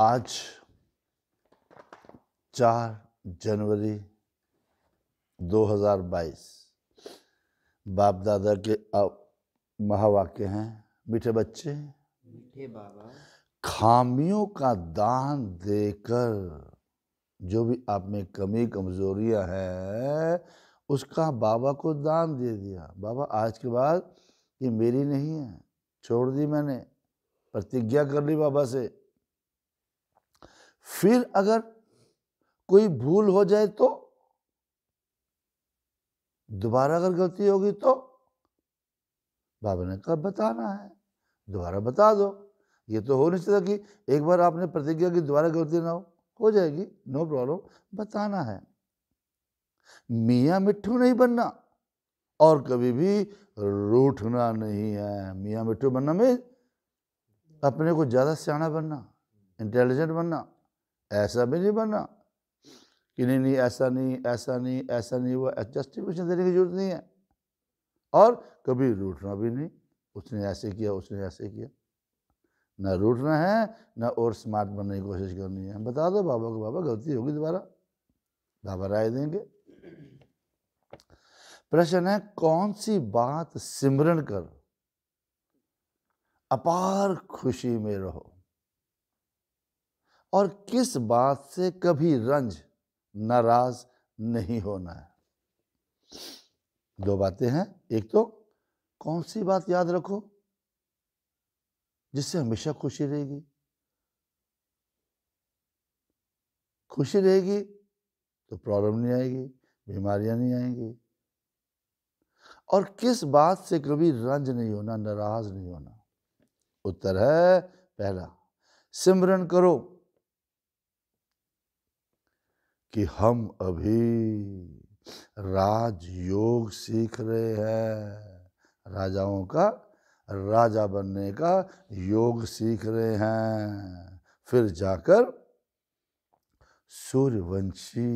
आज चार जनवरी 2022 बाप दादा के महावाक्य हैं मीठे बच्चे मीठे बाबा खामियों का दान देकर जो भी आप में कमी कमजोरियां हैं उसका बाबा को दान दे दिया बाबा आज के बाद ये मेरी नहीं है छोड़ दी मैंने प्रतिज्ञा कर ली बाबा से फिर अगर कोई भूल हो जाए तो दोबारा अगर गलती होगी तो बाबा ने कहा बताना है दोबारा बता दो ये तो हो नहीं सकता कि एक बार आपने प्रतिज्ञा की दोबारा गलती ना हो हो जाएगी नो प्रॉब्लम बताना है मियाँ मिट्ठू नहीं बनना और कभी भी रूठना नहीं है मियाँ मिट्ठू बनना में अपने को ज़्यादा सियाणा बनना इंटेलिजेंट बनना ऐसा भी नहीं बनना कि नहीं नहीं ऐसा नहीं ऐसा नहीं ऐसा नहीं हुआ जस्टिफिकेशन देने की जरूरत नहीं है और कभी रूठना भी नहीं उसने ऐसे किया उसने ऐसे किया ना रूठना है ना और स्मार्ट बनने की कोशिश करनी है बता दो बाबा को बाबा गलती होगी दोबारा बाबा राय देंगे प्रश्न है कौन सी बात सिमरन कर अपार खुशी में रहो और किस बात से कभी रंज नाराज नहीं होना है दो बातें हैं एक तो कौन सी बात याद रखो जिससे हमेशा खुशी रहेगी खुशी रहेगी तो प्रॉब्लम नहीं आएगी बीमारियां नहीं आएंगी और किस बात से कभी रंज नहीं होना नाराज नहीं होना उत्तर है पहला सिमरन करो कि हम अभी राजयोग सीख रहे हैं राजाओं का राजा बनने का योग सीख रहे हैं फिर जाकर सूर्यवंशी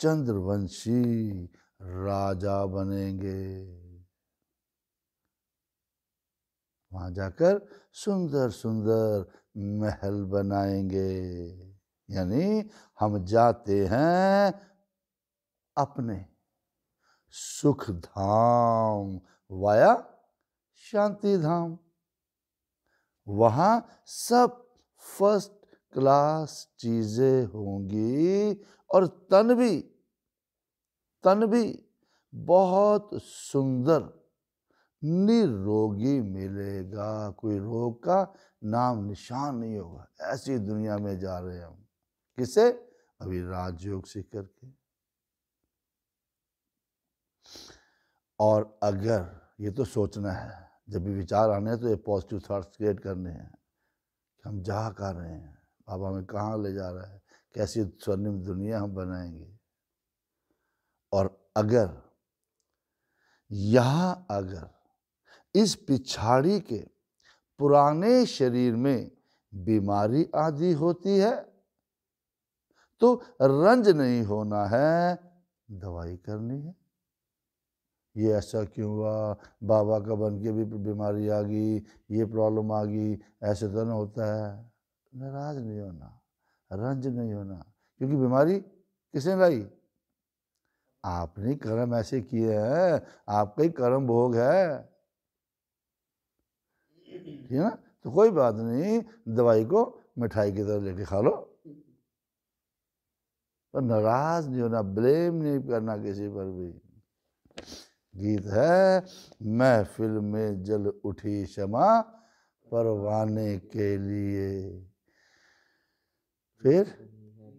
चंद्रवंशी राजा बनेंगे वहां जाकर सुंदर सुंदर महल बनाएंगे यानी हम जाते हैं अपने सुख धाम वाया शांति धाम वहां सब फर्स्ट क्लास चीजें होंगी और तन भी तन भी बहुत सुंदर निरोगी मिलेगा कोई रोग का नाम निशान नहीं होगा ऐसी दुनिया में जा रहे हैं हम किसे अभी राजयोग से करके और अगर ये तो सोचना है जब भी विचार आने हैं तो ये पॉजिटिव थाट्स क्रिएट करने हैं कि हम जहाँ कर रहे हैं बाबा हमें कहाँ ले जा रहा है कैसी स्वर्णिम दुनिया हम बनाएंगे और अगर यहाँ अगर इस पिछाड़ी के पुराने शरीर में बीमारी आदि होती है तो रंज नहीं होना है दवाई करनी है ये ऐसा क्यों हुआ बाबा का बन के भी बीमारी आ गई ये प्रॉब्लम आ गई ऐसे तो ना होता है नाराज नहीं होना रंज नहीं होना क्योंकि बीमारी किसने लाई आपने कर्म ऐसे किए हैं आपका ही कर्म भोग है ठीक है ना तो कोई बात नहीं दवाई को मिठाई की तरह लेके खा लो तो नाराज नहीं होना ब्लेम नहीं करना किसी पर भी गीत है महफिल में जल उठी क्षमा परवाने के लिए फिर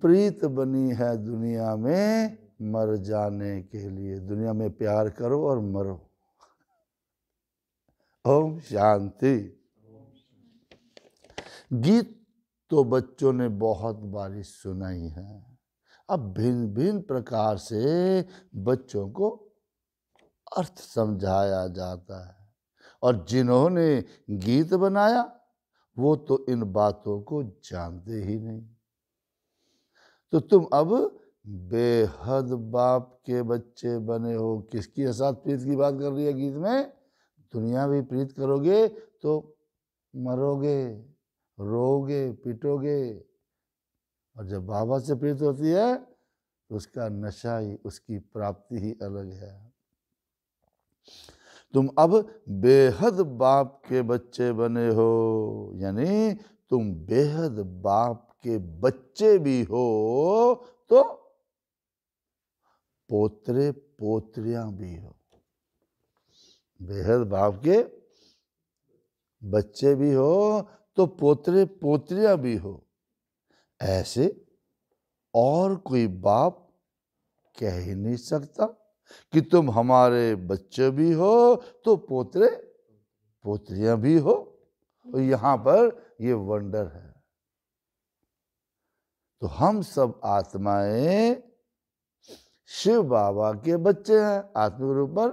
प्रीत बनी है दुनिया में मर जाने के लिए दुनिया में प्यार करो और मरो ओम शांति गीत तो बच्चों ने बहुत बारी सुनाई है अब भिन्न भिन्न प्रकार से बच्चों को अर्थ समझाया जाता है और जिन्होंने गीत बनाया वो तो इन बातों को जानते ही नहीं तो तुम अब बेहद बाप के बच्चे बने हो किसकी साथ प्रीत की बात कर रही है गीत में दुनिया भी प्रीत करोगे तो मरोगे रोगे पिटोगे और जब बाबा से प्रीत होती है तो उसका नशा ही उसकी प्राप्ति ही अलग है तुम अब बेहद बाप के बच्चे बने हो यानी तुम बेहद बाप के बच्चे भी हो तो पोतरे पोत्रियां भी हो बेहद बाप के बच्चे भी हो तो पोतरे पोत्रियां भी हो ऐसे और कोई बाप कह ही नहीं सकता कि तुम हमारे बच्चे भी हो तो पोतरे पोतरियां भी हो और तो यहां पर ये वंडर है तो हम सब आत्माएं शिव बाबा के बच्चे हैं आत्मिक रूप पर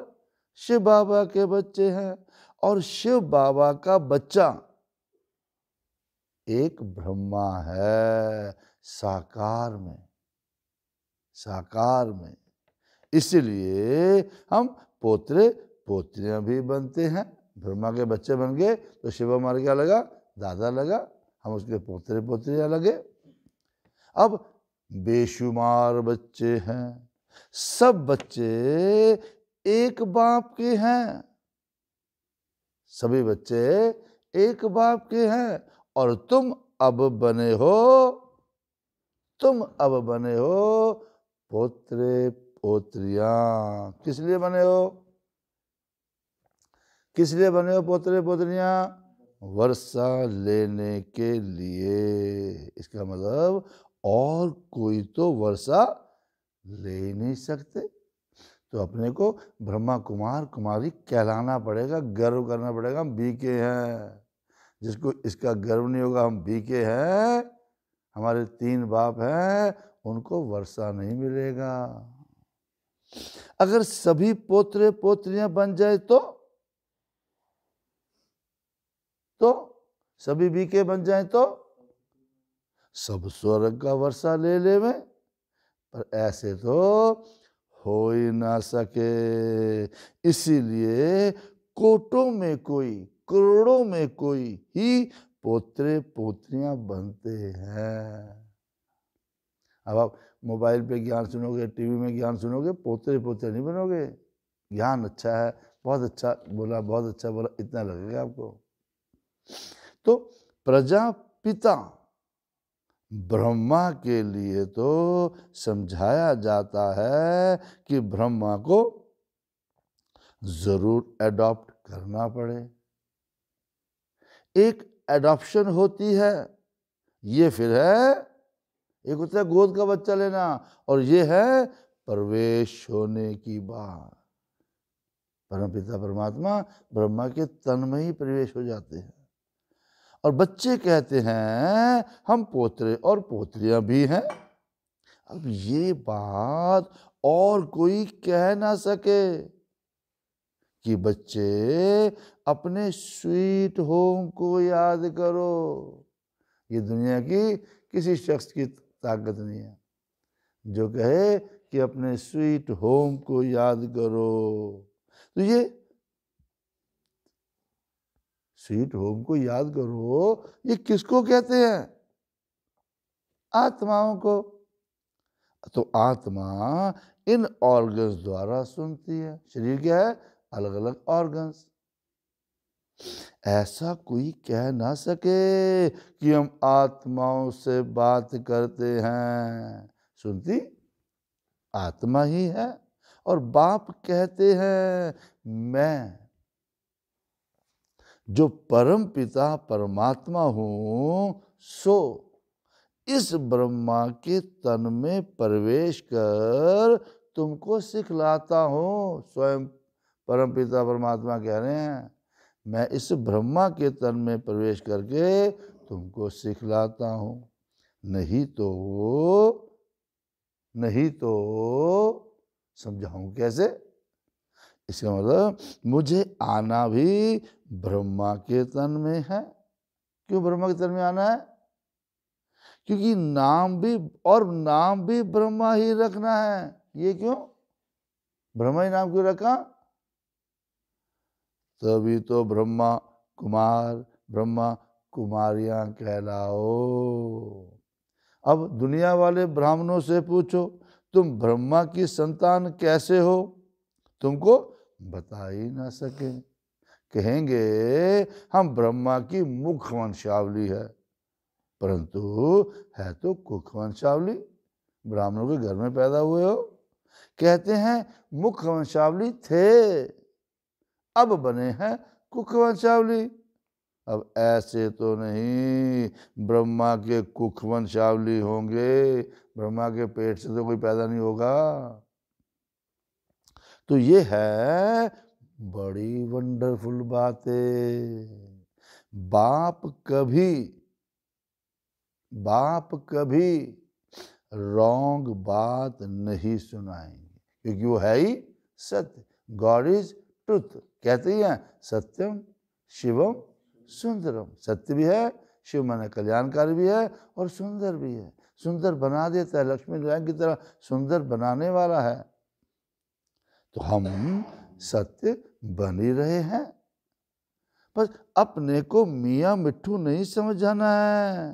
शिव बाबा के बच्चे हैं और शिव बाबा का बच्चा एक ब्रह्मा है साकार में साकार में इसलिए हम पोतरे पोत्रियां भी बनते हैं ब्रह्मा के बच्चे बन गए तो शिव मर क्या लगा दादा लगा हम उसके पोत्रे पोत्रियां लगे अब बेशुमार बच्चे हैं सब बच्चे एक बाप के हैं सभी बच्चे एक बाप के हैं और तुम अब बने हो तुम अब बने हो पोत्रे पोत्रिया किस लिए बने हो किस लिए बने हो पोत्रे पोत्रिया वर्षा लेने के लिए इसका मतलब और कोई तो वर्षा ले ही नहीं सकते तो अपने को ब्रह्मा कुमार कुमारी कहलाना पड़ेगा गर्व करना पड़ेगा हम बी के हैं जिसको इसका गर्व नहीं होगा हम बी के हैं हमारे तीन बाप हैं उनको वर्षा नहीं मिलेगा अगर सभी पोत्रे पोत्रियां बन जाए तो तो सभी बी के बन जाए तो सब स्वर्ग का वर्षा ले ले में पर ऐसे तो हो ही ना सके इसीलिए कोटों में कोई करोड़ों में कोई ही पोत्रे पोत्रियां बनते हैं अब आप मोबाइल पे ज्ञान सुनोगे टीवी में ज्ञान सुनोगे पोते पोते नहीं बनोगे ज्ञान अच्छा है बहुत अच्छा बोला बहुत अच्छा बोला इतना लगेगा आपको तो प्रजापिता ब्रह्मा के लिए तो समझाया जाता है कि ब्रह्मा को ज़रूर एडॉप्ट करना पड़े एक एडॉप्शन होती है ये फिर है एक होता है गोद का बच्चा लेना और ये है प्रवेश होने की बात परम पिता परमात्मा ब्रह्मा के तन में ही प्रवेश हो जाते हैं और बच्चे कहते हैं हम पोतरे और पोत्रियां भी हैं अब ये बात और कोई कह ना सके कि बच्चे अपने स्वीट होम को याद करो ये दुनिया की किसी शख्स की ताकत नहीं है जो कहे कि अपने स्वीट होम को याद करो तो ये स्वीट होम को याद करो ये किसको कहते हैं आत्माओं को तो आत्मा इन ऑर्गन्स द्वारा सुनती है शरीर क्या है अलग-अलग ऑर्गन्स ऐसा कोई कह ना सके कि हम आत्माओं से बात करते हैं सुनती आत्मा ही है और बाप कहते हैं मैं जो परम पिता परमात्मा हूं सो इस ब्रह्मा के तन में प्रवेश कर तुमको सिखलाता हूं स्वयं परम पिता परमात्मा कह रहे हैं मैं इस ब्रह्मा के तन में प्रवेश करके तुमको सिखलाता हूँ नहीं तो नहीं तो समझाऊँ कैसे इसका मतलब मुझे आना भी ब्रह्मा के तन में है क्यों ब्रह्मा के तन में आना है क्योंकि नाम भी और नाम भी ब्रह्मा ही रखना है ये क्यों ब्रह्मा ही नाम क्यों रखा तभी तो ब्रह्मा कुमार ब्रह्मा कुमारियां कहलाओ अब दुनिया वाले ब्राह्मणों से पूछो तुम ब्रह्मा की संतान कैसे हो तुमको बता ही ना सके कहेंगे हम ब्रह्मा की मुख्य वंशावली है परंतु है तो कुख वंशावली ब्राह्मणों के घर में पैदा हुए हो कहते हैं मुख्य वंशावली थे अब बने हैं कुखवा अब ऐसे तो नहीं ब्रह्मा के कुखवंशावली होंगे ब्रह्मा के पेट से तो कोई पैदा नहीं होगा तो ये है बड़ी वंडरफुल बात बाप कभी बाप कभी रॉन्ग बात नहीं सुनाएंगे क्योंकि वो है ही सत्य गॉड इज ट्रुथ कहते ही हैं सत्यम शिवम सुंदरम सत्य भी है शिव मन कल्याणकारी भी है और सुंदर भी है सुंदर बना देता है लक्ष्मी नारायण की तरह सुंदर बनाने वाला है तो हम सत्य बन ही रहे हैं बस अपने को मियाँ मिट्ठू नहीं समझाना है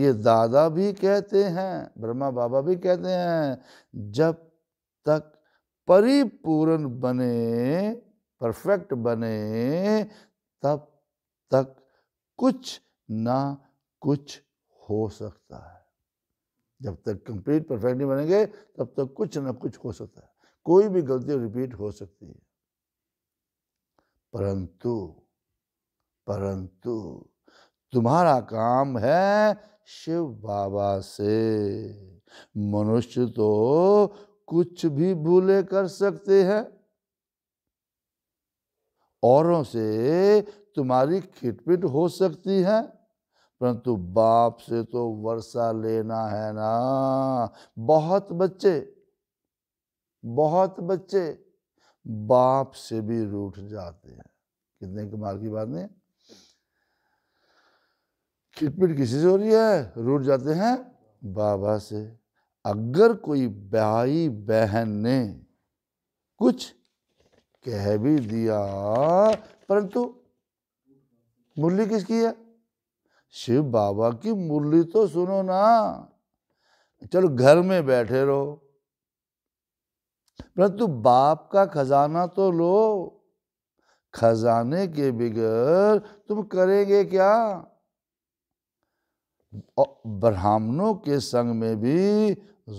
ये दादा भी कहते हैं ब्रह्मा बाबा भी कहते हैं जब तक परिपूर्ण बने परफेक्ट बने तब तक कुछ ना कुछ हो सकता है जब तक कंप्लीट परफेक्ट नहीं बनेंगे तब तक कुछ ना कुछ हो सकता है कोई भी गलती रिपीट हो सकती है परंतु परंतु तुम्हारा काम है शिव बाबा से मनुष्य तो कुछ भी भूले कर सकते हैं औरों से तुम्हारी खिटपिट हो सकती है परंतु बाप से तो वर्षा लेना है ना बहुत बच्चे बहुत बच्चे बाप से भी रूठ जाते हैं कितने कमाल की बात नहीं खिटपिट किसी से हो रही है रूठ जाते हैं बाबा से अगर कोई भाई बहन ने कुछ कह भी दिया परंतु मुरली किसकी है शिव बाबा की मुरली तो सुनो ना चलो घर में बैठे रहो परंतु बाप का खजाना तो लो खजाने के बगैर तुम करेंगे क्या ब्राह्मणों के संग में भी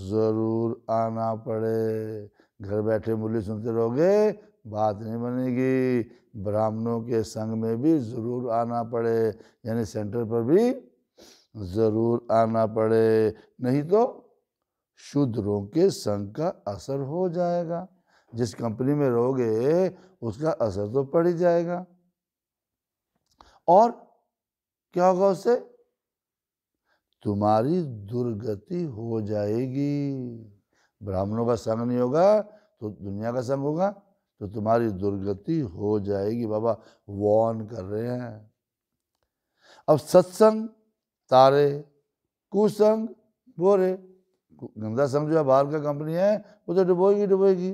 ज़रूर आना पड़े घर बैठे मुरली सुनते रहोगे बात नहीं बनेगी ब्राह्मणों के संग में भी ज़रूर आना पड़े यानी सेंटर पर भी ज़रूर आना पड़े नहीं तो शूद्रों के संग का असर हो जाएगा जिस कंपनी में रहोगे उसका असर तो पड़ ही जाएगा और क्या होगा उससे तुम्हारी दुर्गति हो जाएगी ब्राह्मणों का संग नहीं होगा तो दुनिया का संग होगा तो तुम्हारी दुर्गति हो जाएगी बाबा वॉन कर रहे हैं अब सत्संग तारे कुसंग बोरे गंदा संग जो है बाहर का कंपनी है वो तो डुबोएगी डुबोएगी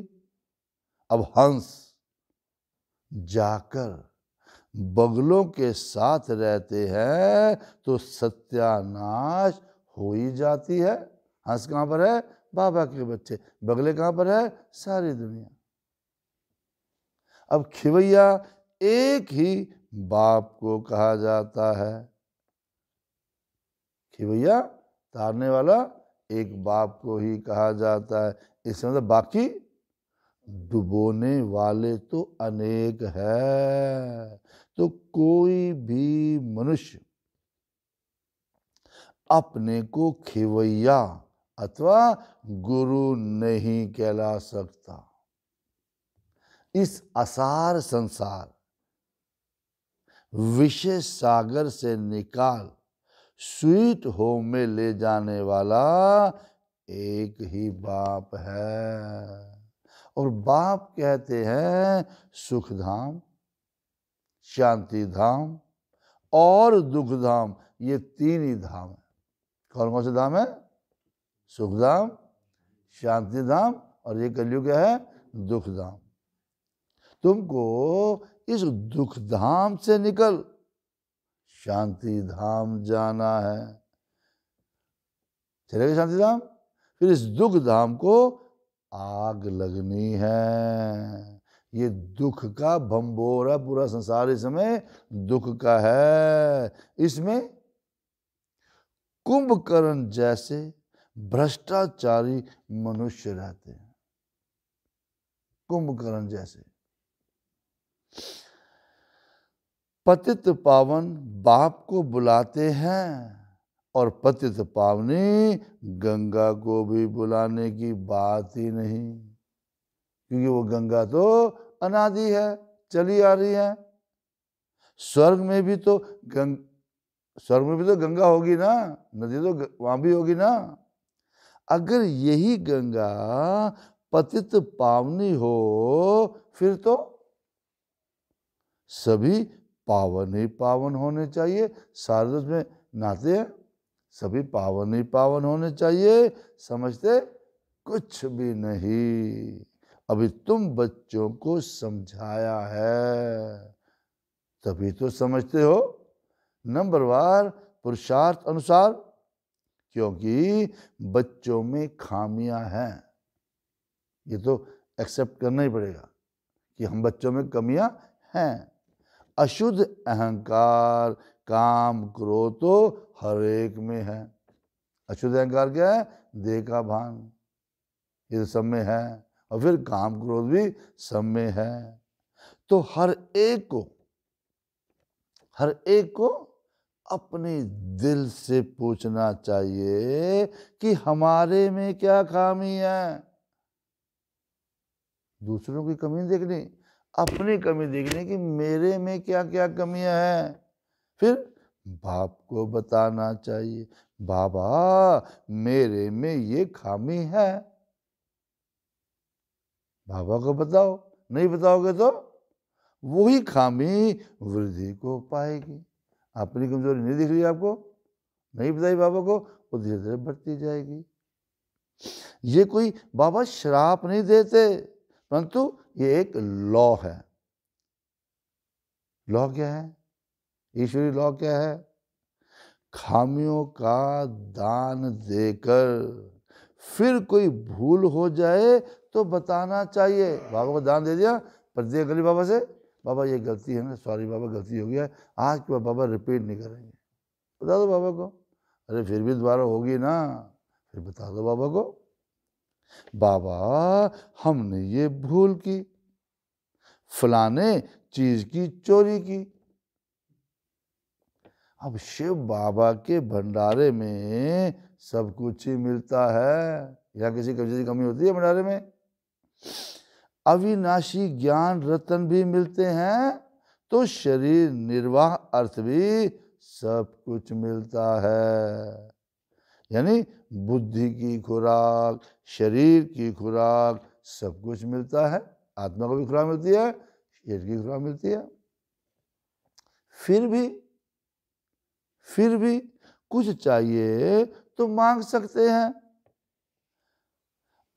अब हंस जाकर बगलों के साथ रहते हैं तो सत्यानाश हो ही जाती है हंस कहाँ पर है बाबा के बच्चे बगले कहाँ पर है सारी दुनिया अब खिवैया एक ही बाप को कहा जाता है खिवैया तारने वाला एक बाप को ही कहा जाता है इसमें मतलब बाकी डुबोने वाले तो अनेक है तो कोई भी मनुष्य अपने को खिवैया अथवा गुरु नहीं कहला सकता इस असार संसार विशेष सागर से निकाल स्वीट होम में ले जाने वाला एक ही बाप है और बाप कहते हैं सुखधाम शांति धाम और दुख धाम ये तीन ही धाम है कौन कौन से धाम है सुख धाम शांति धाम और ये कलयुग है दुख धाम तुमको इस दुख धाम से निकल शांति धाम जाना है चले गए शांति धाम फिर इस दुख धाम को आग लगनी है ये दुख का भंबोर है पूरा संसार इस समय दुख का है इसमें कुंभकर्ण जैसे भ्रष्टाचारी मनुष्य रहते हैं कुंभकर्ण जैसे पतित पावन बाप को बुलाते हैं और पतित पावनी गंगा को भी बुलाने की बात ही नहीं क्योंकि वो गंगा तो अनादि है चली आ रही है स्वर्ग में भी तो गंग स्वर्ग में भी तो गंगा होगी ना नदी तो वहां भी होगी ना अगर यही गंगा पतित पावनी हो फिर तो सभी पावन ही पावन होने चाहिए सारदस में नाते हैं सभी पावन ही पावन होने चाहिए समझते कुछ भी नहीं अभी तुम बच्चों को समझाया है तभी तो समझते हो नंबर वार पुरुषार्थ अनुसार क्योंकि बच्चों में खामियां हैं ये तो एक्सेप्ट करना ही पड़ेगा कि हम बच्चों में कमियां हैं अशुद्ध अहंकार काम क्रोध तो हर एक में है अशुद्ध अहंकार क्या है देखा भान ये तो सब में है और फिर काम क्रोध भी सब में है तो हर एक को हर एक को अपने दिल से पूछना चाहिए कि हमारे में क्या खामी है दूसरों की कमी देखनी अपनी कमी देखनी कि मेरे में क्या क्या कमियां हैं फिर बाप को बताना चाहिए बाबा मेरे में ये खामी है बाबा को बताओ नहीं बताओगे तो वही खामी वृद्धि को पाएगी अपनी कमजोरी नहीं दिख रही आपको नहीं बताई बाबा को वो धीरे धीरे बढ़ती जाएगी ये कोई बाबा श्राप नहीं देते परंतु ये एक लॉ है लॉ क्या है ईश्वरी लॉ क्या है खामियों का दान देकर फिर कोई भूल हो जाए तो बताना चाहिए बाबा को दान दे दिया पर दे गली बाबा से बाबा ये गलती है ना सॉरी बाबा गलती हो गया है आज के बाद बाबा रिपीट नहीं करेंगे बता दो बाबा को अरे फिर भी दोबारा होगी ना फिर बता दो बाबा को बाबा हमने ये भूल की फलाने चीज की चोरी की अब शिव बाबा के भंडारे में सब कुछ ही मिलता है या किसी कमी होती है भंडारे में अविनाशी ज्ञान रतन भी मिलते हैं तो शरीर निर्वाह अर्थ भी सब कुछ मिलता है यानी बुद्धि की खुराक शरीर की खुराक सब कुछ मिलता है आत्मा को भी खुराक मिलती है शरीर की खुराक मिलती है फिर भी फिर भी कुछ चाहिए तो मांग सकते हैं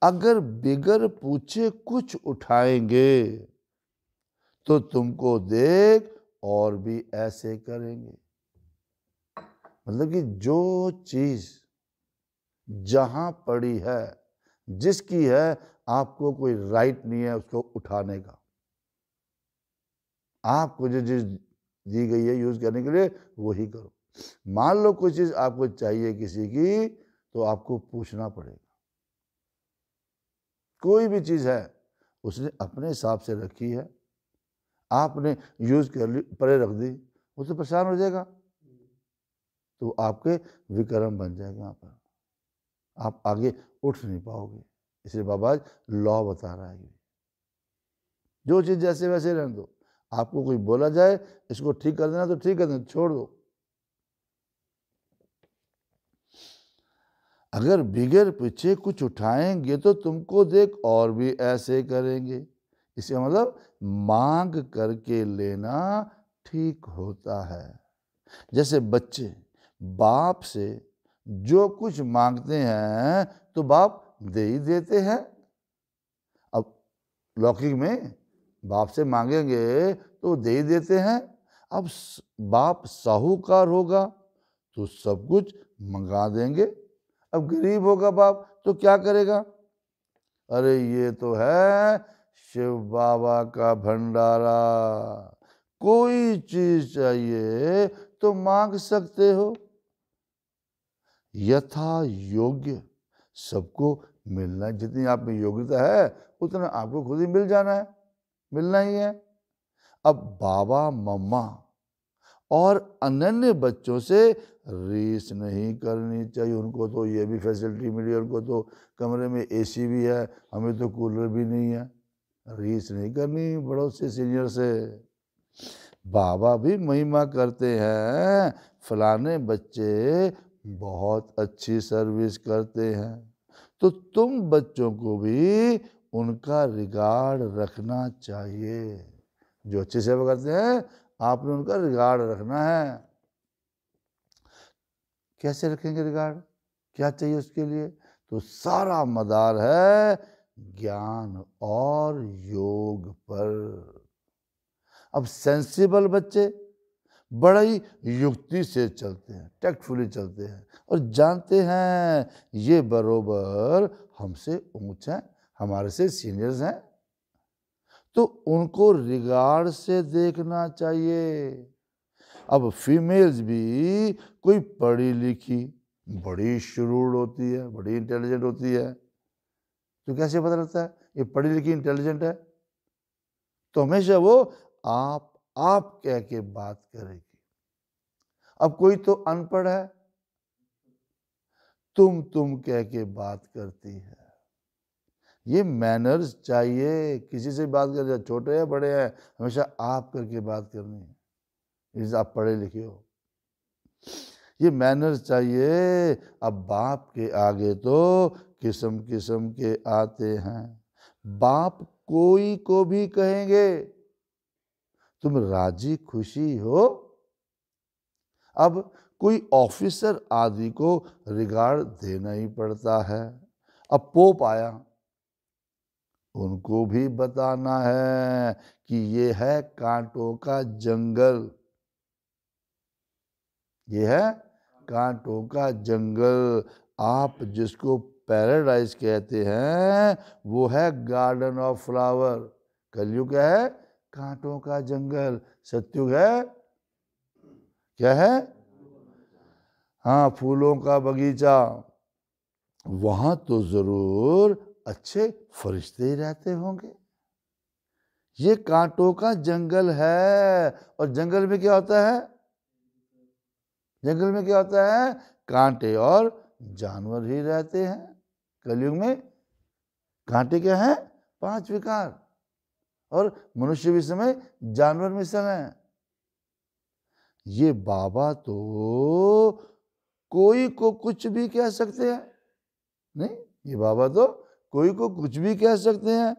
अगर बिगर पूछे कुछ उठाएंगे तो तुमको देख और भी ऐसे करेंगे मतलब कि जो चीज जहां पड़ी है जिसकी है आपको कोई राइट नहीं है उसको उठाने का आपको जो चीज दी गई है यूज करने के लिए वही करो मान लो कोई चीज आपको चाहिए किसी की तो आपको पूछना पड़ेगा कोई भी चीज़ है उसने अपने हिसाब से रखी है आपने यूज़ कर ली परे रख दी वो तो परेशान हो जाएगा तो आपके विक्रम बन जाएंगे यहाँ पर आप आगे उठ नहीं पाओगे इसलिए बाबा लॉ बता रहा है जो चीज़ जैसे वैसे रहने दो आपको कोई बोला जाए इसको ठीक कर देना तो ठीक कर देना छोड़ दो अगर बिगर पीछे कुछ उठाएंगे तो तुमको देख और भी ऐसे करेंगे इसे मतलब मांग करके लेना ठीक होता है जैसे बच्चे बाप से जो कुछ मांगते हैं तो बाप दे ही देते हैं अब लौकिक में बाप से मांगेंगे तो दे ही देते हैं अब बाप साहूकार होगा तो सब कुछ मंगा देंगे अब गरीब होगा बाप तो क्या करेगा अरे ये तो है शिव बाबा का भंडारा कोई चीज चाहिए तो मांग सकते हो यथा योग्य सबको मिलना जितनी आप में योग्यता है उतना आपको खुद ही मिल जाना है मिलना ही है अब बाबा मम्मा और अनन्य बच्चों से रेस नहीं करनी चाहिए उनको तो ये भी फैसिलिटी मिली उनको तो कमरे में एसी भी है हमें तो कूलर भी नहीं है रेस नहीं करनी बड़ों से सीनियर से बाबा भी महिमा करते हैं फलाने बच्चे बहुत अच्छी सर्विस करते हैं तो तुम बच्चों को भी उनका रिगार्ड रखना चाहिए जो अच्छी सेवा करते हैं आपने उनका रिगार्ड रखना है कैसे रखेंगे रिगार्ड क्या चाहिए उसके लिए तो सारा मदार है ज्ञान और योग पर अब सेंसिबल बच्चे बड़ा ही युक्ति से चलते हैं टैक्टफुली चलते हैं और जानते हैं ये बरोबर हमसे ऊंच हैं हमारे से सीनियर्स हैं तो उनको रिगार्ड से देखना चाहिए अब फीमेल्स भी कोई पढ़ी लिखी बड़ी शुरूड होती है बड़ी इंटेलिजेंट होती है तो कैसे पता लगता है ये पढ़ी लिखी इंटेलिजेंट है तो हमेशा वो आप आप कह के बात करेगी अब कोई तो अनपढ़ है तुम तुम कह के बात करती है ये मैनर्स चाहिए किसी से बात कर छोटे हैं बड़े हैं हमेशा आप करके बात करनी है इस आप पढ़े लिखे हो ये मैनर्स चाहिए अब बाप के आगे तो किस्म किस्म के आते हैं बाप कोई को भी कहेंगे तुम राजी खुशी हो अब कोई ऑफिसर आदि को रिगार्ड देना ही पड़ता है अब पोप आया उनको भी बताना है कि ये है कांटों का जंगल ये है कांटों का जंगल आप जिसको पैराडाइज कहते हैं वो है गार्डन ऑफ फ्लावर कलयुग है कांटों का जंगल सत्युग है क्या है हाँ फूलों का बगीचा वहां तो ज़रूर अच्छे फरिश्ते ही रहते होंगे ये कांटों का जंगल है और जंगल में क्या होता है जंगल में क्या होता है कांटे और जानवर ही रहते हैं कलयुग में कांटे क्या हैं पांच विकार और मनुष्य भी समय जानवर में समय ये बाबा तो कोई को कुछ भी कह सकते हैं नहीं ये बाबा तो कोई को कुछ भी कह सकते हैं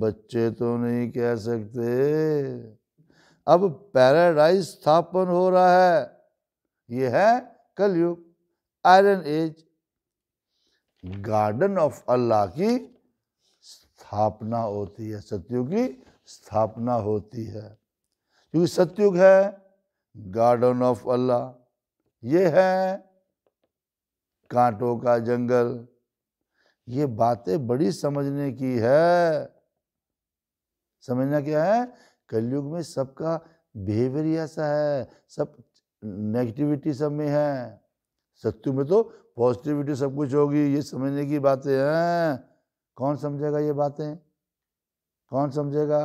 बच्चे तो नहीं कह सकते अब पैराडाइज स्थापन हो रहा है यह है Kalyug iron age garden of Allah की स्थापना होती है सत्युग की स्थापना होती है क्योंकि सत्युग है गार्डन ऑफ अल्लाह ये है कांटों का जंगल ये बातें बड़ी समझने की है समझना क्या है कलयुग में सबका बिहेवियर ही ऐसा है सब नेगेटिविटी सब में है सत्यु में तो पॉजिटिविटी सब कुछ होगी ये समझने की बातें हैं कौन समझेगा ये बातें कौन समझेगा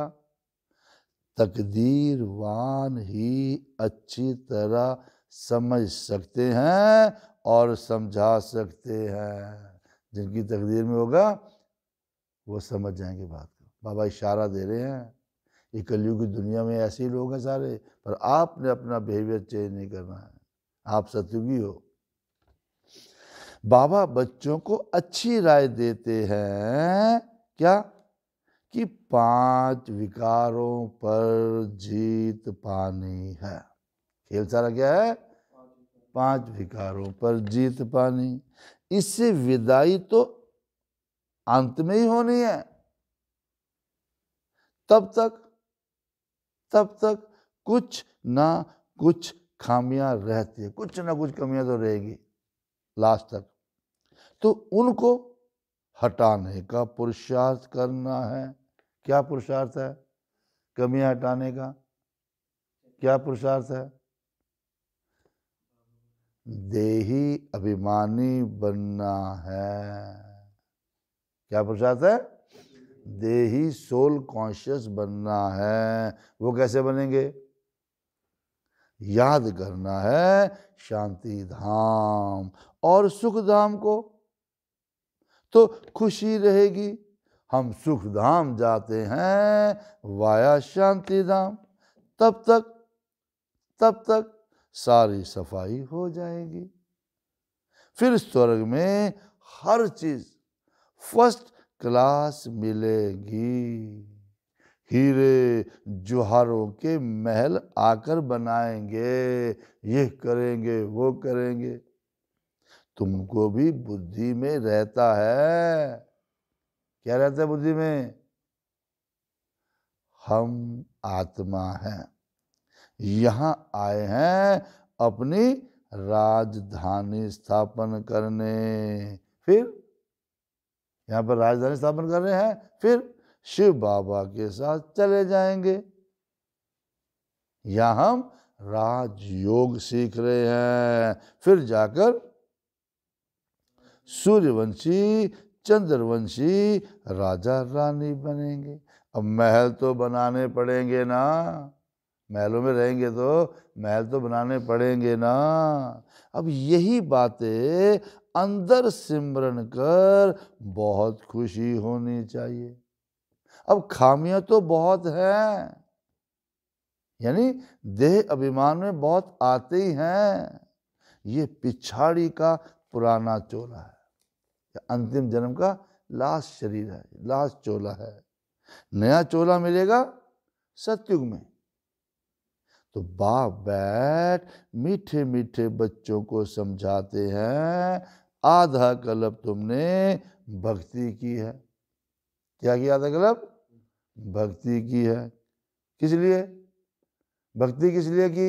तकदीरवान ही अच्छी तरह समझ सकते हैं और समझा सकते हैं जिनकी तकदीर में होगा वो समझ जाएंगे बात को बाबा इशारा दे रहे हैं ये कलयुग की दुनिया में ऐसे ही लोग हैं सारे पर आपने अपना बिहेवियर चेंज नहीं करना है आप सतयुगी हो बाबा बच्चों को अच्छी राय देते हैं क्या कि पांच विकारों पर जीत पानी है खेल सारा क्या है पांच विकारों पर जीत पानी इससे विदाई तो अंत में ही होनी है तब तक तब तक कुछ ना कुछ खामियां रहती है कुछ ना कुछ कमियां तो रहेगी लास्ट तक तो उनको हटाने का पुरुषार्थ करना है क्या पुरुषार्थ है कमियां हटाने का क्या पुरुषार्थ है देही अभिमानी बनना है क्या प्रसाद है देही सोल कॉन्शियस बनना है वो कैसे बनेंगे याद करना है शांति धाम और सुख धाम को तो खुशी रहेगी हम सुख धाम जाते हैं वाया शांति धाम तब तक तब तक सारी सफाई हो जाएगी फिर स्वर्ग में हर चीज फर्स्ट क्लास मिलेगी हीरे जोहारों के महल आकर बनाएंगे ये करेंगे वो करेंगे तुमको भी बुद्धि में रहता है क्या रहता है बुद्धि में हम आत्मा हैं यहाँ आए हैं अपनी राजधानी स्थापन करने फिर यहाँ पर राजधानी स्थापन कर रहे हैं फिर शिव बाबा के साथ चले जाएंगे या हम राजयोग सीख रहे हैं फिर जाकर सूर्यवंशी चंद्रवंशी राजा रानी बनेंगे अब महल तो बनाने पड़ेंगे ना महलों में रहेंगे तो महल तो बनाने पड़ेंगे ना अब यही बातें अंदर सिमरन कर बहुत खुशी होनी चाहिए अब खामियां तो बहुत हैं यानी देह अभिमान में बहुत आते ही हैं ये पिछाड़ी का पुराना चोला है अंतिम जन्म का लास्ट शरीर है लास्ट चोला है नया चोला मिलेगा सत्युग में तो बाप बैठ मीठे मीठे बच्चों को समझाते हैं आधा कलब तुमने भक्ति की है क्या किया आधा कलब भक्ति की है किस लिए भक्ति किस लिए की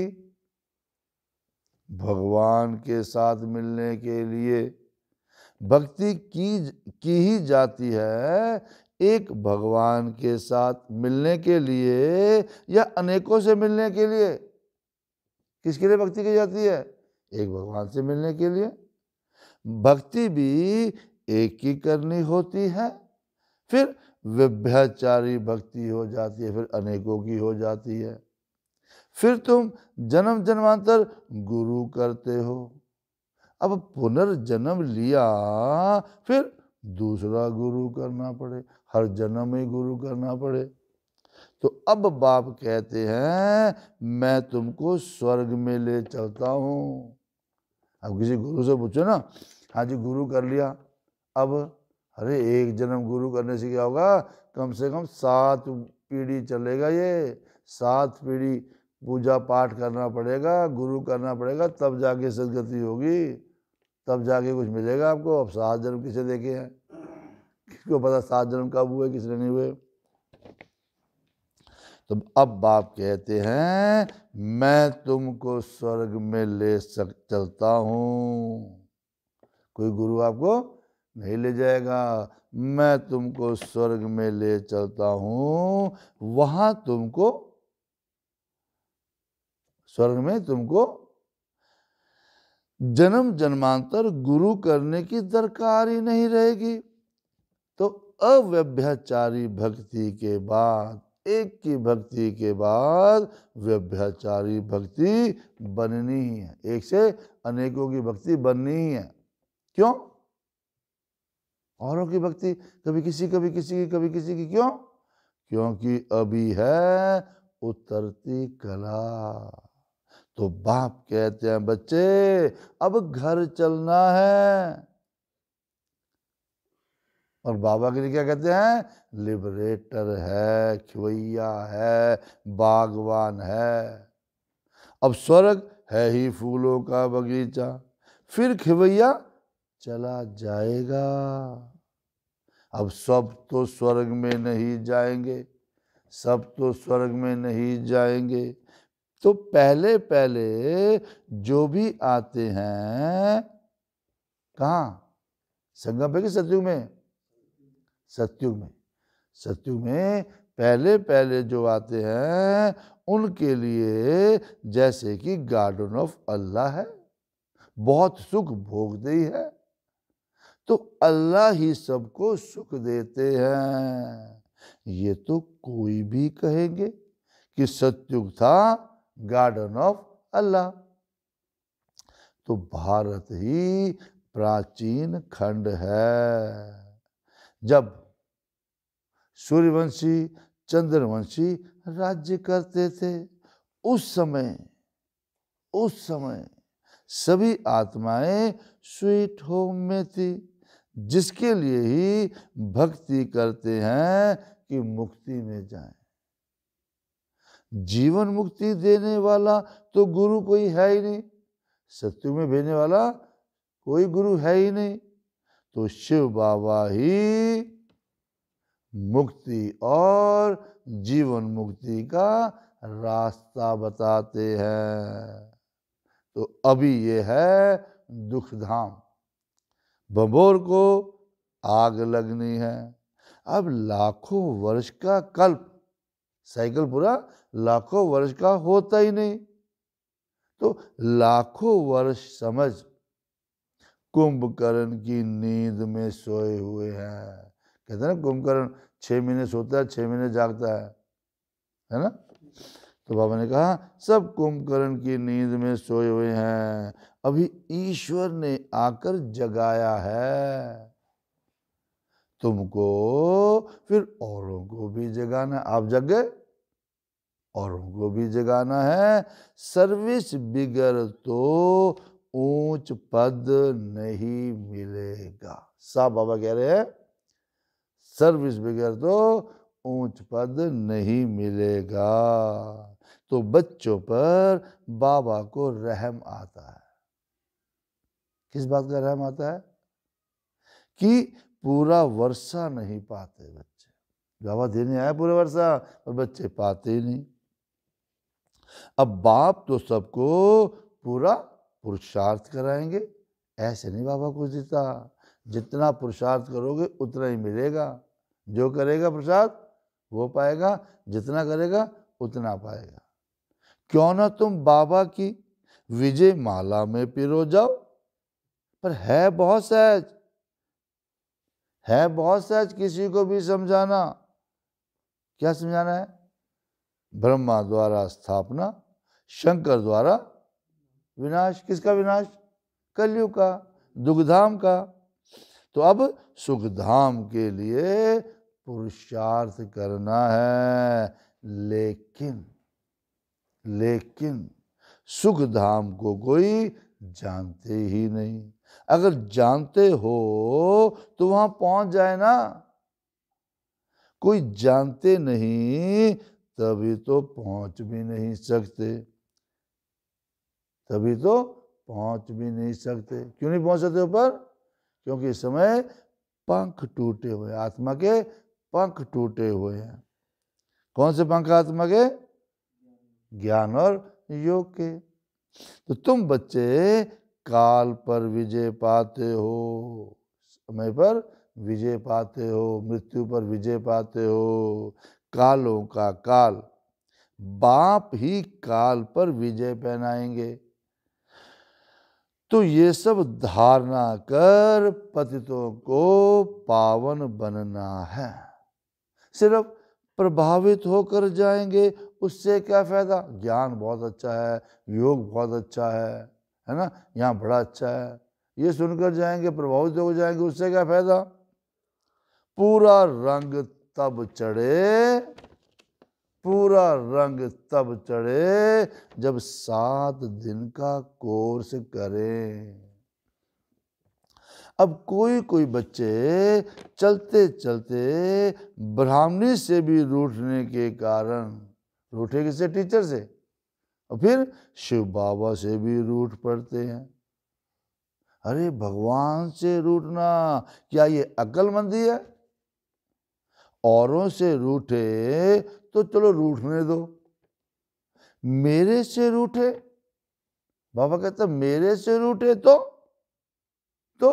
भगवान के साथ मिलने के लिए भक्ति की की ही जाती है एक भगवान के साथ मिलने के लिए या अनेकों से मिलने के लिए किसके लिए भक्ति की जाती है एक भगवान से मिलने के लिए भक्ति भी एक ही करनी होती है फिर विभ्याचारी भक्ति हो जाती है फिर अनेकों की हो जाती है फिर तुम जन्म जन्मांतर गुरु करते हो अब पुनर्जन्म लिया फिर दूसरा गुरु करना पड़े हर जन्म में गुरु करना पड़े तो अब बाप कहते हैं मैं तुमको स्वर्ग में ले चलता हूँ अब किसी गुरु से पूछो ना हाँ जी गुरु कर लिया अब अरे एक जन्म गुरु करने से क्या होगा कम से कम सात पीढ़ी चलेगा ये सात पीढ़ी पूजा पाठ करना पड़ेगा गुरु करना पड़ेगा तब जाके सदगति होगी तब जाके कुछ मिलेगा आपको अब सात जन्म किसे देखे हैं किसको पता सात जन्म कब हुए किसने नहीं हुए तो अब बाप कहते हैं मैं तुमको स्वर्ग में ले सक चलता हूँ कोई गुरु आपको नहीं ले जाएगा मैं तुमको स्वर्ग में ले चलता हूँ वहाँ तुमको स्वर्ग में तुमको जन्म जन्मांतर गुरु करने की दरकार ही नहीं रहेगी तो अव्यभ्याचारी भक्ति के बाद एक की भक्ति के बाद व्यभ्याचारी भक्ति बननी ही है एक से अनेकों की भक्ति बननी ही है क्यों औरों की भक्ति कभी किसी कभी किसी की कभी किसी की क्यों क्योंकि अभी है उतरती कला तो बाप कहते हैं बच्चे अब घर चलना है और बाबा के लिए क्या कहते हैं लिबरेटर है खिवैया है बागवान है अब स्वर्ग है ही फूलों का बगीचा फिर खिवैया चला जाएगा अब सब तो स्वर्ग में नहीं जाएंगे सब तो स्वर्ग में नहीं जाएंगे तो पहले पहले जो भी आते हैं कहाँ संगम पे कि सतयुग में सत्युग में सत्युग में पहले पहले जो आते हैं उनके लिए जैसे कि गार्डन ऑफ अल्लाह है बहुत सुख भोग दी है तो अल्लाह ही सबको सुख देते हैं ये तो कोई भी कहेंगे कि सत्युग था गार्डन ऑफ अल्लाह तो भारत ही प्राचीन खंड है जब सूर्यवंशी चंद्रवंशी राज्य करते थे उस समय उस समय सभी आत्माएं स्वीट होम में थी जिसके लिए ही भक्ति करते हैं कि मुक्ति में जाएं जीवन मुक्ति देने वाला तो गुरु कोई है ही नहीं सत्यु में भेजने वाला कोई गुरु है ही नहीं तो शिव बाबा ही मुक्ति और जीवन मुक्ति का रास्ता बताते हैं तो अभी ये है दुख धाम बबोर को आग लगनी है अब लाखों वर्ष का कल्प साइकिल पूरा लाखों वर्ष का होता ही नहीं तो लाखों वर्ष समझ कुंभकर्ण की नींद में सोए हुए हैं कहते हैं ना कुंभकर्ण छः महीने सोता है छः महीने जागता है है ना तो बाबा ने कहा सब कुंभकर्ण की नींद में सोए हुए हैं अभी ईश्वर ने आकर जगाया है तुमको फिर औरों को भी जगाना आप जग गए औरों को भी जगाना है सर्विस बिगर तो ऊंच पद नहीं मिलेगा साहब बाबा कह रहे हैं सर्विस बगैर तो ऊंच पद नहीं मिलेगा तो बच्चों पर बाबा को रहम आता है किस बात का रहम आता है कि पूरा वर्षा नहीं पाते बच्चे बाबा देने आए पूरा वर्षा और बच्चे पाते ही नहीं अब बाप तो सबको पूरा पुरुषार्थ कराएंगे ऐसे नहीं बाबा कुछ देता जितना पुरुषार्थ करोगे उतना ही मिलेगा जो करेगा प्रसाद वो पाएगा जितना करेगा उतना पाएगा क्यों ना तुम बाबा की विजय माला में पिरो जाओ पर है बहुत सहज है बहुत सहज किसी को भी समझाना क्या समझाना है ब्रह्मा द्वारा स्थापना शंकर द्वारा विनाश किसका विनाश कलयुग का दुग्धाम का तो अब सुखधाम के लिए पुरुषार्थ करना है लेकिन लेकिन सुखधाम को कोई जानते ही नहीं अगर जानते हो तो वहां पहुंच जाए ना कोई जानते नहीं तभी तो पहुंच भी नहीं सकते तभी तो पहुंच भी नहीं सकते क्यों नहीं पहुंच सकते ऊपर क्योंकि इस समय पंख टूटे हुए आत्मा के पंख टूटे हुए हैं कौन से पंख आत्मा के ज्ञान और योग के तो तुम बच्चे काल पर विजय पाते हो समय पर विजय पाते हो मृत्यु पर विजय पाते हो कालों का काल बाप ही काल पर विजय पहनाएंगे तो ये सब धारणा कर पतितों को पावन बनना है सिर्फ प्रभावित होकर जाएंगे उससे क्या फायदा ज्ञान बहुत अच्छा है योग बहुत अच्छा है है ना यहाँ बड़ा अच्छा है ये सुनकर जाएंगे प्रभावित हो जाएंगे उससे क्या फायदा पूरा रंग तब चढ़े पूरा रंग तब चढ़े जब सात दिन का कोर्स करें अब कोई कोई बच्चे चलते चलते ब्राह्मणी से भी रूठने के कारण रूठे किसे टीचर से और फिर शिव बाबा से भी रूठ पड़ते हैं अरे भगवान से रूठना क्या ये अक्लमंदी है औरों से रूठे तो चलो रूठने दो मेरे से रूठे बाबा कहता मेरे से रूठे तो तो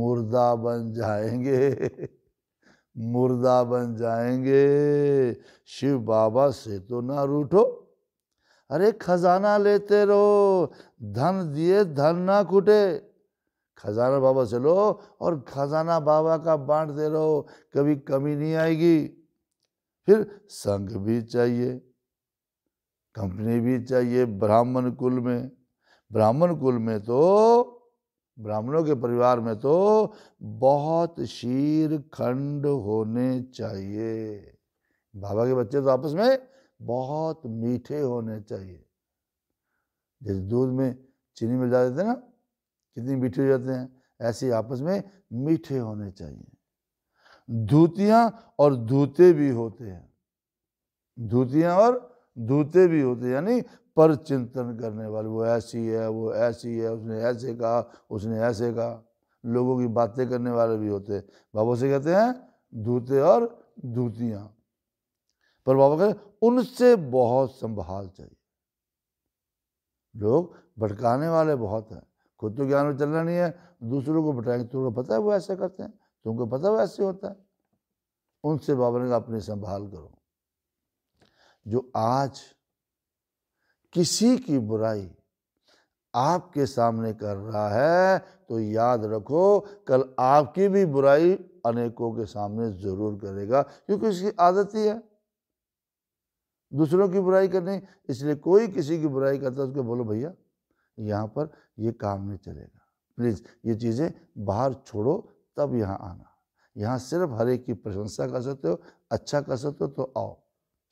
मुर्दा बन जाएंगे मुर्दा बन जाएंगे शिव बाबा से तो ना रूठो अरे खजाना लेते रहो धन दिए धन ना कूटे खजाना बाबा से लो और खजाना बाबा का बांट दे रहो कभी कमी नहीं आएगी फिर संघ भी चाहिए कंपनी भी चाहिए ब्राह्मण कुल में ब्राह्मण कुल में तो ब्राह्मणों के परिवार में तो बहुत शीर खंड होने चाहिए बाबा के बच्चे तो आपस में बहुत मीठे होने चाहिए जैसे दूध में चीनी मिल जाते थे ना कितनी मीठे हो जाते हैं ऐसे आपस में मीठे होने चाहिए धूतियां और धूते भी होते हैं धूतियां और धूते भी होते हैं यानी पर चिंतन करने वाले वो ऐसी है वो ऐसी है उसने ऐसे कहा उसने ऐसे कहा लोगों की बातें करने वाले भी होते हैं बाबा से कहते हैं धूते और धूतियां पर बाबा कहते उनसे बहुत संभाल चाहिए लोग भटकाने वाले बहुत हैं खुद तो ज्ञान में चलना नहीं है दूसरों को भटकाएंगे तो पता है वो ऐसे करते हैं तुमको पता वैसे होता है उनसे बाबा ने कहा अपने संभाल करो जो आज किसी की बुराई आपके सामने कर रहा है तो याद रखो कल आपकी भी बुराई अनेकों के सामने जरूर करेगा क्योंकि इसकी आदत ही है दूसरों की बुराई करनी इसलिए कोई किसी की बुराई करता है उसको बोलो भैया यहाँ पर ये काम नहीं चलेगा प्लीज़ ये चीज़ें बाहर छोड़ो तब यहाँ आना यहाँ सिर्फ हरे की प्रशंसा कर सकते हो अच्छा कर सकते हो तो आओ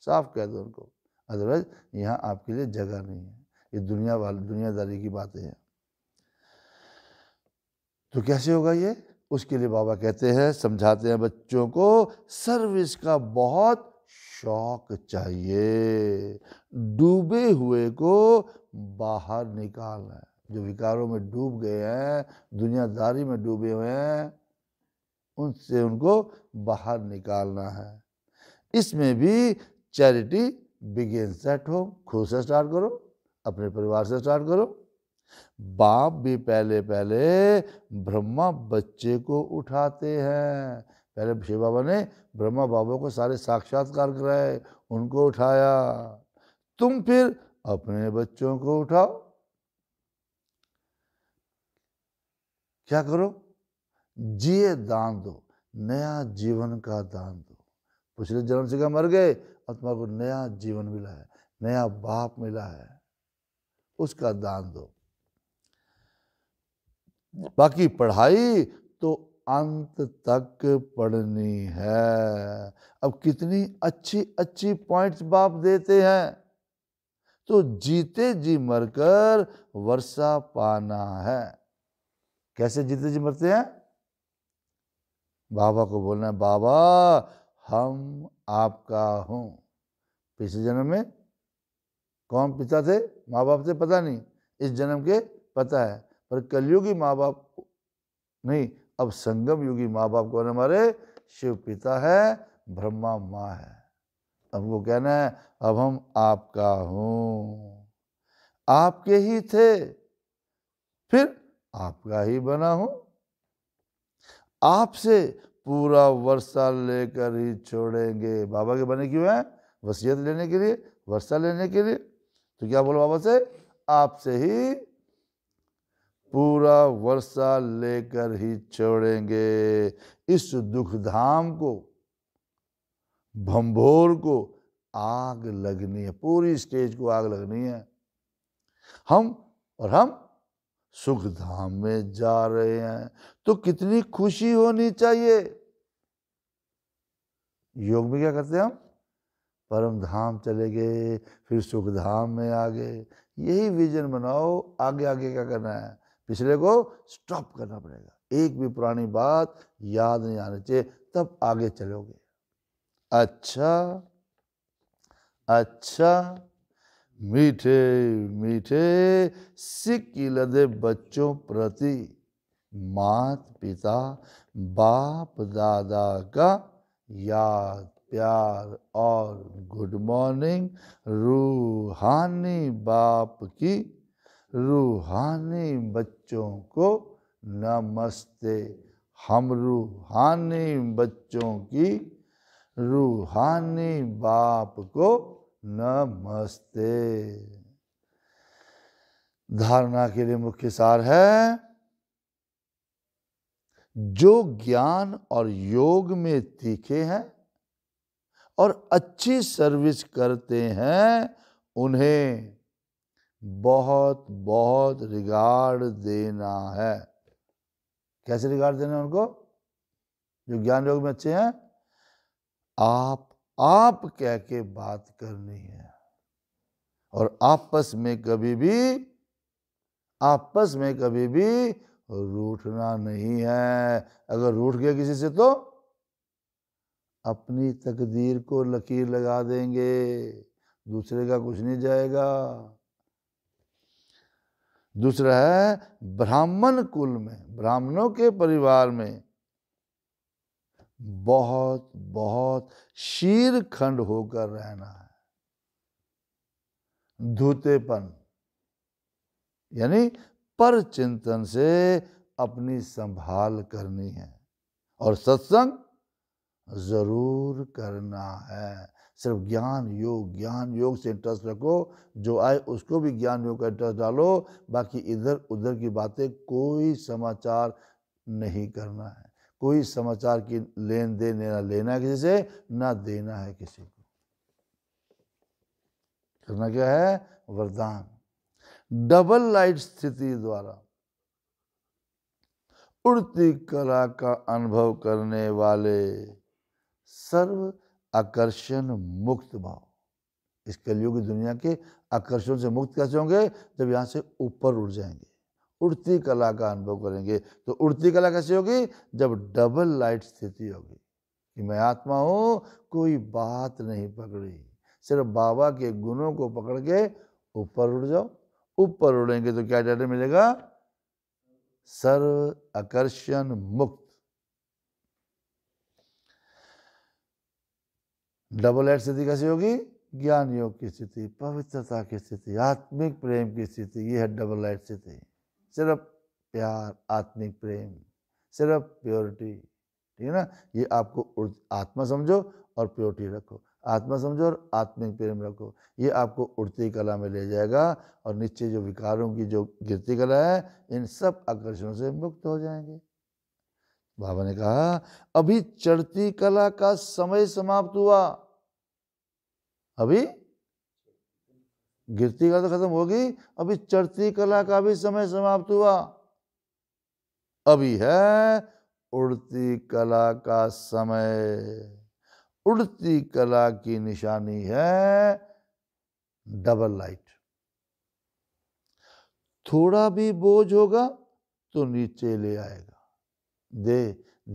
साफ कह दो उनको अदरवाइज यहाँ आपके लिए जगह नहीं है ये दुनिया वाली दुनियादारी की बातें हैं तो कैसे होगा ये उसके लिए बाबा कहते हैं समझाते हैं बच्चों को सर्विस का बहुत शौक चाहिए डूबे हुए को बाहर निकालना है जो विकारों में डूब गए हैं दुनियादारी में डूबे हुए हैं उनसे उनको बाहर निकालना है इसमें भी चैरिटी बिगेन सेट हो खुद से स्टार्ट करो अपने परिवार से स्टार्ट करो बाप भी पहले पहले ब्रह्मा बच्चे को उठाते हैं पहले शिव बाबा ने ब्रह्मा बाबा को सारे साक्षात्कार कराए उनको उठाया तुम फिर अपने बच्चों को उठाओ क्या करो जिए दान दो नया जीवन का दान दो पिछले जन्म से क्या मर गए और तुम्हारे को नया जीवन मिला है नया बाप मिला है उसका दान दो बाकी पढ़ाई तो अंत तक पढ़नी है अब कितनी अच्छी अच्छी पॉइंट्स बाप देते हैं तो जीते जी मरकर वर्षा पाना है कैसे जीते जी मरते हैं बाबा को बोलना है बाबा हम आपका हूँ पिछले जन्म में कौन पिता थे माँ बाप थे पता नहीं इस जन्म के पता है पर कलयुगी माँ बाप नहीं अब संगम युगी माँ बाप कौन हमारे शिव पिता है ब्रह्मा माँ है हमको कहना है अब हम आपका हूँ आपके ही थे फिर आपका ही बना हूँ आपसे पूरा वर्षा लेकर ही छोड़ेंगे बाबा के बने क्यों हैं वसीयत लेने के लिए वर्षा लेने के लिए तो क्या बोलो बाबा से आपसे ही पूरा वर्षा लेकर ही छोड़ेंगे इस दुख धाम को भंभोर को आग लगनी है पूरी स्टेज को आग लगनी है हम और हम सुख धाम में जा रहे हैं तो कितनी खुशी होनी चाहिए योग में क्या करते हैं हम परम धाम चले गए फिर सुख धाम में आ गए यही विजन बनाओ आगे आगे क्या करना है पिछले को स्टॉप करना पड़ेगा एक भी पुरानी बात याद नहीं आनी चाहिए तब आगे चलोगे अच्छा अच्छा मीठे मीठे सिक्की लदे बच्चों प्रति मात पिता बाप दादा का याद प्यार और गुड मॉर्निंग रूहानी बाप की रूहानी बच्चों को नमस्ते हम रूहानी बच्चों की रूहानी बाप को नमस्ते धारणा के लिए मुख्य सार है जो ज्ञान और योग में तीखे हैं और अच्छी सर्विस करते हैं उन्हें बहुत बहुत रिगार्ड देना है कैसे रिगार्ड देना है उनको जो ज्ञान योग में अच्छे हैं आप आप कह के बात करनी है और आपस में कभी भी आपस में कभी भी रूठना नहीं है अगर रूठ गया किसी से तो अपनी तकदीर को लकीर लगा देंगे दूसरे का कुछ नहीं जाएगा दूसरा है ब्राह्मण कुल में ब्राह्मणों के परिवार में बहुत बहुत शीर खंड होकर रहना है धूतेपन यानी पर चिंतन से अपनी संभाल करनी है और सत्संग जरूर करना है सिर्फ ज्ञान योग ज्ञान योग से इंटरेस्ट रखो जो आए उसको भी ज्ञान योग का इंटरेस्ट डालो बाकी इधर उधर की बातें कोई समाचार नहीं करना है कोई समाचार की लेन देन ना लेना है किसी से ना देना है किसी को करना क्या है वरदान डबल लाइट स्थिति द्वारा उड़ती कला का अनुभव करने वाले सर्व आकर्षण मुक्त भाव इस कलयुग दुनिया के आकर्षण से मुक्त कैसे होंगे जब यहां से ऊपर उड़ जाएंगे उड़ती कला का अनुभव करेंगे तो उड़ती कला कैसे होगी जब डबल लाइट स्थिति होगी कि मैं आत्मा हूं कोई बात नहीं पकड़ी सिर्फ बाबा के गुणों को पकड़ के ऊपर उड़ जाओ ऊपर उड़ेंगे तो क्या टाइटल मिलेगा सर्व आकर्षण मुक्त डबल एड स्थिति कैसी होगी ज्ञान योग की स्थिति पवित्रता की स्थिति आत्मिक प्रेम की स्थिति यह है डबल एड स्थिति सिर्फ प्यार आत्मिक प्रेम सिर्फ प्योरिटी ठीक है ना ये आपको आत्मा समझो और प्योरिटी रखो आत्मा समझो और आत्मिक प्रेम रखो ये आपको उड़ती कला में ले जाएगा और नीचे जो विकारों की जो गिरती कला है इन सब आकर्षणों से मुक्त हो जाएंगे बाबा ने कहा अभी चढ़ती कला का समय समाप्त हुआ अभी गिरती कला तो खत्म होगी अभी चढ़ती कला का भी समय समाप्त हुआ अभी है उड़ती कला का समय उड़ती कला की निशानी है डबल लाइट थोड़ा भी बोझ होगा तो नीचे ले आएगा दे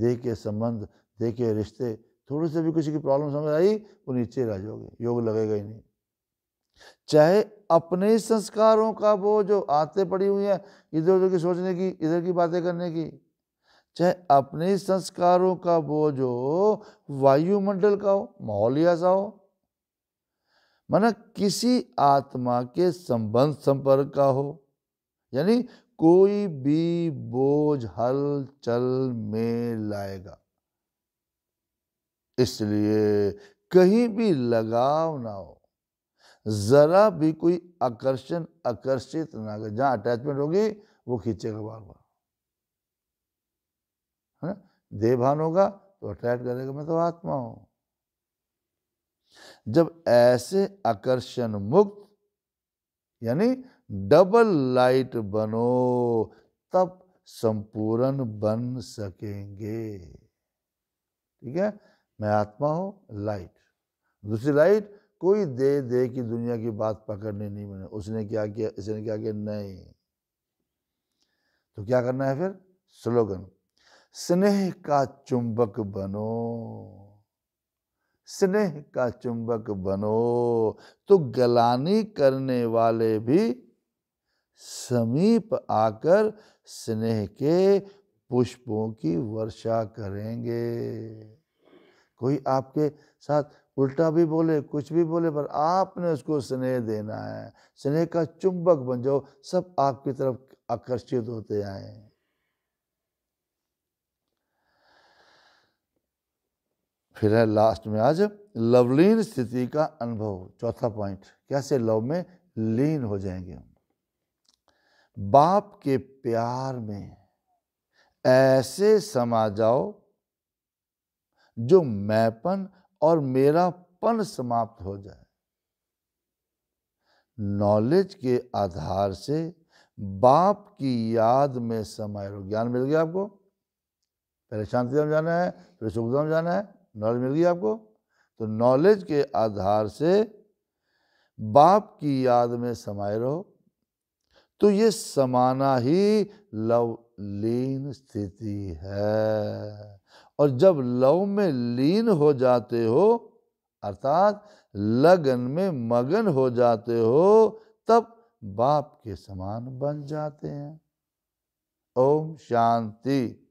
दे के संबंध दे के रिश्ते थोड़े से भी किसी की प्रॉब्लम समझ आई वो नीचे रह जाओगे योग लगेगा ही नहीं चाहे अपने संस्कारों का वो जो आते पड़ी हुई है इधर उधर की सोचने की इधर की बातें करने की चाहे अपने संस्कारों का बोझ हो वायुमंडल का हो माहौलिया सा हो माना किसी आत्मा के संबंध संपर्क का हो यानी कोई भी बोझ हल चल में लाएगा इसलिए कहीं भी लगाव ना हो जरा भी कोई आकर्षण आकर्षित ना जहां अटैचमेंट होगी वो खींचेगा बार बार है ना देहभान होगा तो अट्रैक्ट करेगा मैं तो आत्मा हूं जब ऐसे आकर्षण मुक्त यानी डबल लाइट बनो तब संपूर्ण बन सकेंगे ठीक है मैं आत्मा हूं लाइट दूसरी लाइट कोई दे दे की दुनिया की बात पकड़नी नहीं बने उसने क्या किया इसने क्या किया नहीं तो क्या करना है फिर स्लोगन स्नेह का चुंबक बनो स्नेह का चुंबक बनो तो गलानी करने वाले भी समीप आकर स्नेह के पुष्पों की वर्षा करेंगे कोई आपके साथ उल्टा भी बोले कुछ भी बोले पर आपने उसको स्नेह देना है स्नेह का चुंबक बन जाओ सब आपकी तरफ आकर्षित होते आए फिर है लास्ट में आज लवलीन स्थिति का अनुभव चौथा पॉइंट कैसे लव में लीन हो जाएंगे हम बाप के प्यार में ऐसे समा जाओ जो मैपन और मेरापन समाप्त हो जाए नॉलेज के आधार से बाप की याद में समय ज्ञान मिल गया आपको पहले शांति धाम जाना है फिर सुखधाम जाना है नॉलेज मिल गई आपको तो नॉलेज के आधार से बाप की याद में समाये रहो तो ये समाना ही लव लीन स्थिति है और जब लव में लीन हो जाते हो अर्थात लगन में मगन हो जाते हो तब बाप के समान बन जाते हैं ओम शांति